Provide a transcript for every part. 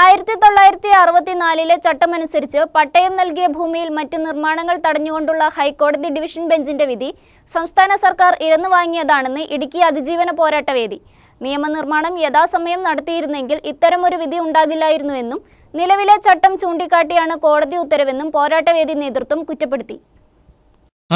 ആയിരത്തി തൊള്ളായിരത്തി അറുപത്തിനാലിലെ ചട്ടമനുസരിച്ച് പട്ടയം നൽകിയ ഭൂമിയിൽ മറ്റ് നിർമ്മാണങ്ങൾ തടഞ്ഞുകൊണ്ടുള്ള ഹൈക്കോടതി ഡിവിഷൻ ബെഞ്ചിന്റെ വിധി സംസ്ഥാന സർക്കാർ ഇരന്നു വാങ്ങിയതാണെന്ന് ഇടുക്കി അതിജീവന പോരാട്ടവേദി നിയമനിർമ്മാണം യഥാസമയം നടത്തിയിരുന്നെങ്കിൽ ഇത്തരമൊരു വിധി ഉണ്ടാകില്ലായിരുന്നുവെന്നും നിലവിലെ ചട്ടം ചൂണ്ടിക്കാട്ടിയാണ് കോടതി ഉത്തരവെന്നും പോരാട്ടവേദി നേതൃത്വം കുറ്റപ്പെടുത്തി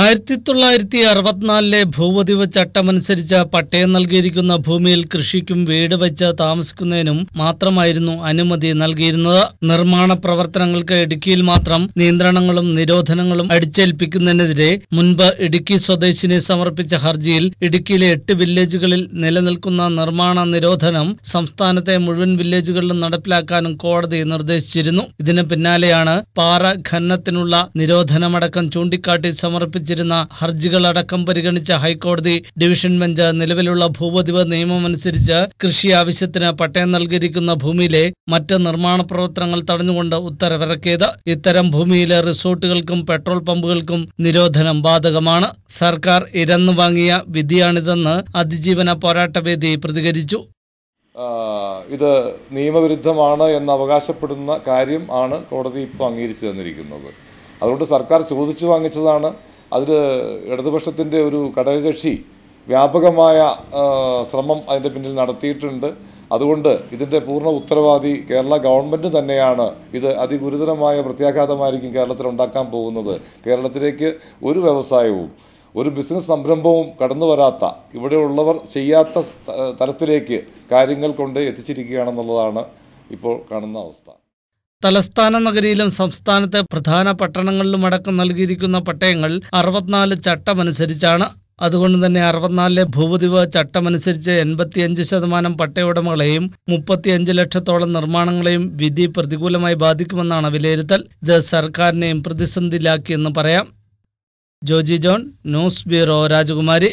ആയിരത്തി തൊള്ളായിരത്തി അറുപത്തിനാലിലെ ഭൂപതിവ് ചട്ടമനുസരിച്ച് പട്ടയം നൽകിയിരിക്കുന്ന ഭൂമിയിൽ കൃഷിക്കും വീട് വെച്ച് താമസിക്കുന്നതിനും മാത്രമായിരുന്നു അനുമതി നൽകിയിരുന്നത് നിർമ്മാണ പ്രവർത്തനങ്ങൾക്ക് ഇടുക്കിയിൽ മാത്രം നിയന്ത്രണങ്ങളും നിരോധനങ്ങളും അടിച്ചേൽപ്പിക്കുന്നതിനെതിരെ മുൻപ് ഇടുക്കി സ്വദേശിനെ സമർപ്പിച്ച ഹർജിയിൽ ഇടുക്കിയിലെ എട്ട് വില്ലേജുകളിൽ നിലനിൽക്കുന്ന നിർമ്മാണ നിരോധനം സംസ്ഥാനത്തെ മുഴുവൻ വില്ലേജുകളിലും നടപ്പിലാക്കാനും കോടതി നിർദ്ദേശിച്ചിരുന്നു ഇതിന് പിന്നാലെയാണ് പാറ ഖനനത്തിനുള്ള നിരോധനമടക്കം ചൂണ്ടിക്കാട്ടി സമർപ്പിച്ച സമർപ്പിച്ചിരുന്ന ഹർജികളടക്കം പരിഗണിച്ച ഹൈക്കോടതി ഡിവിഷൻ ബെഞ്ച് നിലവിലുള്ള ഭൂപതിവ് നിയമമനുസരിച്ച് കൃഷി ആവശ്യത്തിന് പട്ടയം നൽകിയിരിക്കുന്ന ഭൂമിയിലെ മറ്റ് നിർമ്മാണ പ്രവർത്തനങ്ങൾ തടഞ്ഞുകൊണ്ട് ഉത്തരവിറക്കിയത് ഇത്തരം ഭൂമിയിലെ റിസോർട്ടുകൾക്കും പെട്രോൾ പമ്പുകൾക്കും നിരോധനം ബാധകമാണ് സർക്കാർ ഇരന്നു വാങ്ങിയ വിധിയാണിതെന്ന് അതിജീവന പോരാട്ടവേദി പ്രതികരിച്ചു ഇത് നിയമവിരുദ്ധമാണ് എന്ന് അവകാശപ്പെടുന്ന കാര്യം ആണ് കോടതി ഇപ്പോൾ അംഗീകരിച്ചു തന്നിരിക്കുന്നത് അതുകൊണ്ട് സർക്കാർ ചോദിച്ചു വാങ്ങിച്ചതാണ് അതിൽ ഇടതുപക്ഷത്തിൻ്റെ ഒരു ഘടകകക്ഷി വ്യാപകമായ ശ്രമം അതിൻ്റെ പിന്നിൽ നടത്തിയിട്ടുണ്ട് അതുകൊണ്ട് ഇതിൻ്റെ പൂർണ്ണ ഉത്തരവാദി കേരള ഗവൺമെൻറ് തന്നെയാണ് ഇത് അതിഗുരുതരമായ പ്രത്യാഘാതമായിരിക്കും കേരളത്തിൽ ഉണ്ടാക്കാൻ പോകുന്നത് കേരളത്തിലേക്ക് ഒരു വ്യവസായവും ഒരു ബിസിനസ് സംരംഭവും കടന്നു വരാത്ത ഇവിടെയുള്ളവർ ചെയ്യാത്ത തരത്തിലേക്ക് കാര്യങ്ങൾ കൊണ്ട് എത്തിച്ചിരിക്കുകയാണെന്നുള്ളതാണ് ഇപ്പോൾ കാണുന്ന അവസ്ഥ തലസ്ഥാന നഗരിയിലും സംസ്ഥാനത്തെ പ്രധാന പട്ടണങ്ങളിലും അടക്കം നൽകിയിരിക്കുന്ന പട്ടയങ്ങൾ അറുപത്തിനാല് ചട്ടമനുസരിച്ചാണ് അതുകൊണ്ട് തന്നെ അറുപത്തിനാലിലെ ഭൂപതിവ് ചട്ടമനുസരിച്ച് എൺപത്തിയഞ്ച് ശതമാനം പട്ടയുടമകളെയും മുപ്പത്തിയഞ്ച് ലക്ഷത്തോളം നിർമ്മാണങ്ങളെയും വിധി പ്രതികൂലമായി ബാധിക്കുമെന്നാണ് വിലയിരുത്തൽ ഇത് സർക്കാരിനെയും പ്രതിസന്ധിയിലാക്കിയെന്ന് പറയാം ജോജി ജോൺ ന്യൂസ് ബ്യൂറോ രാജകുമാരി